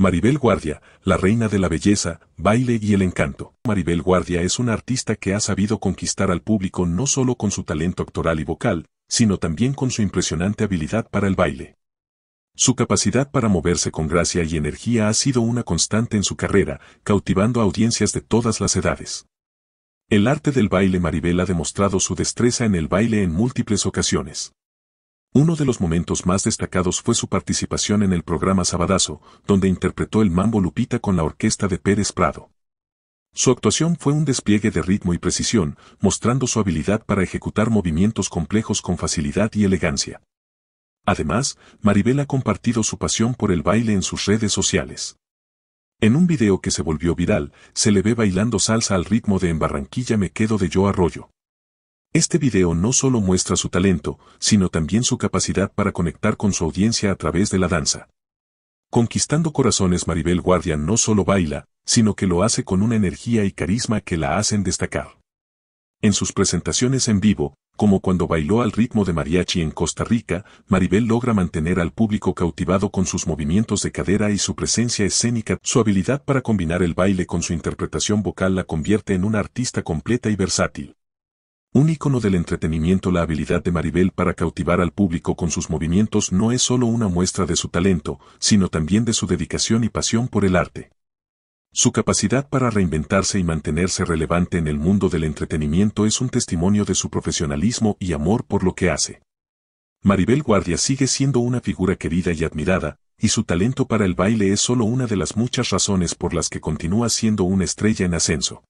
Maribel Guardia, la reina de la belleza, baile y el encanto. Maribel Guardia es una artista que ha sabido conquistar al público no solo con su talento actoral y vocal, sino también con su impresionante habilidad para el baile. Su capacidad para moverse con gracia y energía ha sido una constante en su carrera, cautivando audiencias de todas las edades. El arte del baile Maribel ha demostrado su destreza en el baile en múltiples ocasiones. Uno de los momentos más destacados fue su participación en el programa Sabadazo, donde interpretó el Mambo Lupita con la orquesta de Pérez Prado. Su actuación fue un despliegue de ritmo y precisión, mostrando su habilidad para ejecutar movimientos complejos con facilidad y elegancia. Además, Maribel ha compartido su pasión por el baile en sus redes sociales. En un video que se volvió viral, se le ve bailando salsa al ritmo de En Barranquilla me quedo de Yo Arroyo. Este video no solo muestra su talento, sino también su capacidad para conectar con su audiencia a través de la danza. Conquistando corazones Maribel Guardia no solo baila, sino que lo hace con una energía y carisma que la hacen destacar. En sus presentaciones en vivo, como cuando bailó al ritmo de mariachi en Costa Rica, Maribel logra mantener al público cautivado con sus movimientos de cadera y su presencia escénica. Su habilidad para combinar el baile con su interpretación vocal la convierte en una artista completa y versátil. Un ícono del entretenimiento la habilidad de Maribel para cautivar al público con sus movimientos no es solo una muestra de su talento, sino también de su dedicación y pasión por el arte. Su capacidad para reinventarse y mantenerse relevante en el mundo del entretenimiento es un testimonio de su profesionalismo y amor por lo que hace. Maribel Guardia sigue siendo una figura querida y admirada, y su talento para el baile es solo una de las muchas razones por las que continúa siendo una estrella en ascenso.